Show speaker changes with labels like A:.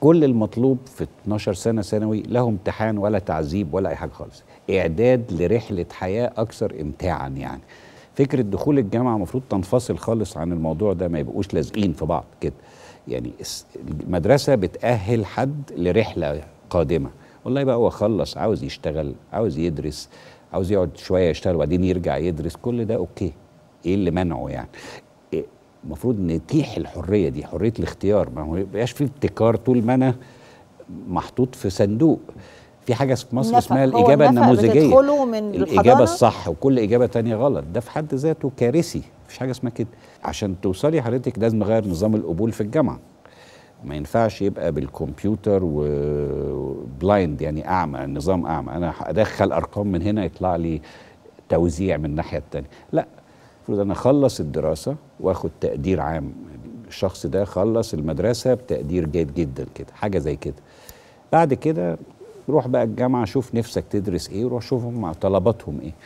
A: كل المطلوب في 12 سنة ثانوي لا امتحان ولا تعذيب ولا أي حاجة خالص إعداد لرحلة حياة أكثر إمتاعا يعني فكرة دخول الجامعة المفروض تنفصل خالص عن الموضوع ده ما يبقوش لازقين في بعض كده يعني المدرسة بتأهل حد لرحلة قادمة والله بقى هو خلص عاوز يشتغل عاوز يدرس عاوز يقعد شوية يشتغل وبعدين يرجع يدرس كل ده أوكي إيه اللي منعه يعني المفروض نتيح الحريه دي حريه الاختيار ما هو يبقاش في ابتكار طول ما انا محطوط في صندوق في حاجه في مصر اسمها الاجابه النموذجيه من الاجابه الصح وكل اجابه تانية غلط ده في حد ذاته كارثي مفيش حاجه اسمها كده عشان توصلي حضرتك لازم نغير نظام القبول في الجامعه ما ينفعش يبقى بالكمبيوتر وبلايند يعني اعمى نظام اعمى انا ادخل ارقام من هنا يطلع لي توزيع من الناحيه الثانيه لا المفروض انا اخلص الدراسه واخد تقدير عام الشخص ده خلص المدرسه بتقدير جيد جدا كده حاجه زي كده بعد كده روح بقى الجامعه شوف نفسك تدرس ايه وروح شوفهم مع طلباتهم ايه